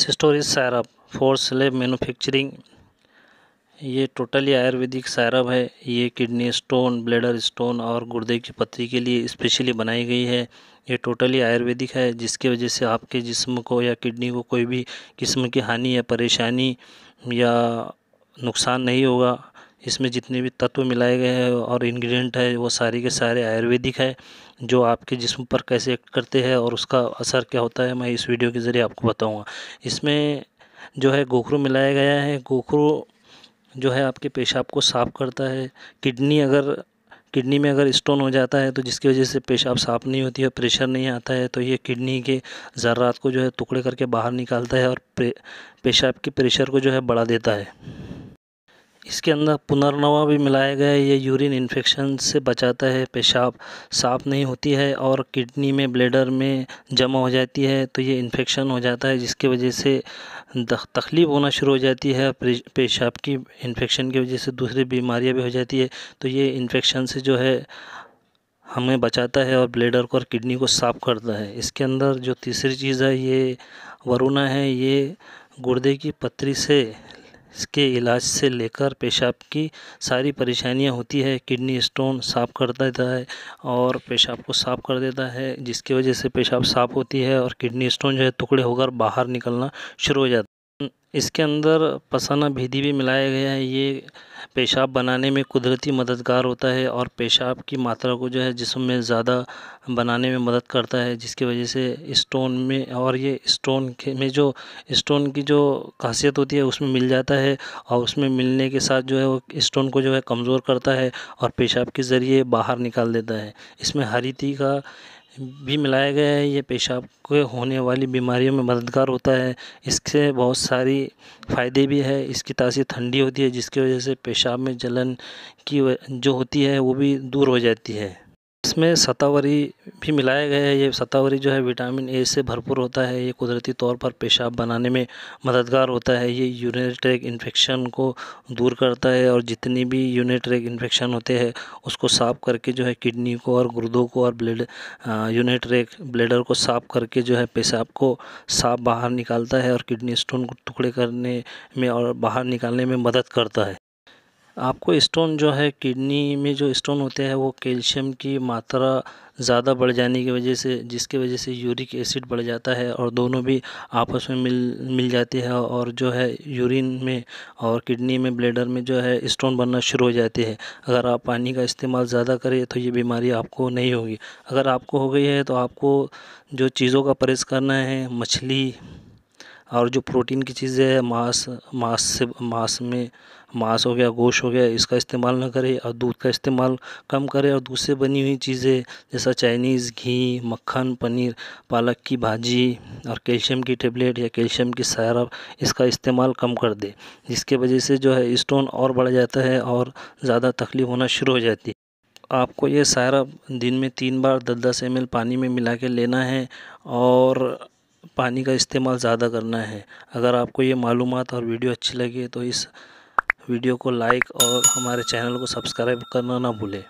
सिस्टोरिस syrup for स्लेब manufacturing ये totally Ayurvedic syrup है ये किडनी स्टोन ब्लेडर स्टोन और गुर्दे की पत्ती के लिए स्पेशली बनाई गई है ये टोटली आयुर्वेदिक है जिसकी वजह से आपके जिस्म को या किडनी को कोई भी किस्म की हानि या परेशानी या नुकसान नहीं होगा इसमें जितने भी तत्व मिलाए गए हैं और इंग्रेडिएंट है वो सारे के सारे आयुर्वेदिक है जो आपके जिस्म पर कैसे एक्ट करते हैं और उसका असर क्या होता है मैं इस वीडियो के ज़रिए आपको बताऊँगा इसमें जो है गोखरू मिलाया गया है गोखरू जो है आपके पेशाब को साफ़ करता है किडनी अगर किडनी में अगर स्टोन हो जाता है तो जिसकी वजह से पेशाब साफ़ नहीं होती है प्रेशर नहीं आता है तो ये किडनी के ज़रात को जो है टुकड़े करके बाहर निकालता है और पेशाब के प्रेशर को जो है बढ़ा देता है इसके अंदर पुनर्नवा भी मिलाया गया है ये यूरिन इन्फेक्शन से बचाता है पेशाब साफ़ नहीं होती है और किडनी में ब्लेडर में जमा हो जाती है तो ये इन्फेक्शन हो जाता है जिसकी वजह से तकलीफ़ होना शुरू हो जाती है पेशाब की इन्फेक्शन की वजह से दूसरी बीमारियाँ भी हो जाती है तो ये इन्फेक्शन से जो है हमें बचाता है और ब्लेडर को और किडनी को साफ़ करता है इसके अंदर जो तीसरी चीज़ है ये वरुणा है ये गुर्दे की पत्री से के इलाज से लेकर पेशाब की सारी परेशानियाँ होती है किडनी स्टोन साफ़ कर देता है और पेशाब को साफ़ कर देता है जिसकी वजह से पेशाब साफ़ होती है और किडनी स्टोन जो है टुकड़े होकर बाहर निकलना शुरू हो जाता है इसके अंदर पसाना भेदी भी मिलाया गया है ये पेशाब बनाने में कुदरती मददगार होता है और पेशाब की मात्रा को जो है जिसम में ज़्यादा बनाने में मदद करता है जिसकी वजह से स्टोन में और ये स्टोन के में जो स्टोन की जो खासियत होती है उसमें मिल जाता है और उसमें मिलने के साथ जो है वो स्टोन को जो है कमज़ोर करता है और पेशाब के ज़रिए बाहर निकाल देता है इसमें ती का भी मिलाया गया है ये पेशाब के होने वाली बीमारियों में मददगार होता है इससे बहुत सारी फ़ायदे भी है इसकी तासीर ठंडी होती है जिसकी वजह से पेशाब में जलन की जो होती है वो भी दूर हो जाती है इसमें सतावरी भी मिलाया गया है ये सतावरी जो है विटामिन ए से भरपूर होता है ये कुदरती तौर पर पेशाब बनाने में मददगार होता है ये यूनिट्रेक इन्फेक्शन को दूर करता है और जितनी भी यूनिट्रेक इन्फेक्शन होते हैं उसको साफ़ करके जो है किडनी को और गुर्दों को और ब्लेड यूनिट्रेक ब्लेडर को साफ़ करके जो है पेशाब को साफ बाहर निकालता है और किडनी स्टोन को टुकड़े करने में और बाहर निकालने में मदद करता है आपको स्टोन जो है किडनी में जो स्टोन होते हैं वो कैल्शियम की मात्रा ज़्यादा बढ़ जाने की वजह से जिसके वजह से यूरिक एसिड बढ़ जाता है और दोनों भी आपस में मिल मिल जाती है और जो है यूरिन में और किडनी में ब्लेडर में जो है स्टोन बनना शुरू हो जाते हैं अगर आप पानी का इस्तेमाल ज़्यादा करें तो ये बीमारी आपको नहीं होगी अगर आपको हो गई है तो आपको जो चीज़ों का परहेज़ करना है मछली और जो प्रोटीन की चीज़ें है मांस मांस से मांस में मांस हो गया गोश्त हो गया इसका इस्तेमाल ना करें और दूध का इस्तेमाल कम करें और दूध से बनी हुई चीज़ें जैसा चाइनीज़ घी मक्खन पनीर पालक की भाजी और कैल्शियम की टेबलेट या कैल्शियम की सैरप इसका इस्तेमाल कम कर दे जिसके वजह से जो है स्टोन और बढ़ जाता है और ज़्यादा तकलीफ़ होना शुरू हो जाती है आपको ये सैरप दिन में तीन बार दस दस एम पानी में मिला के लेना है और पानी का इस्तेमाल ज़्यादा करना है अगर आपको ये मालूम और वीडियो अच्छी लगी तो इस वीडियो को लाइक और हमारे चैनल को सब्सक्राइब करना ना भूलें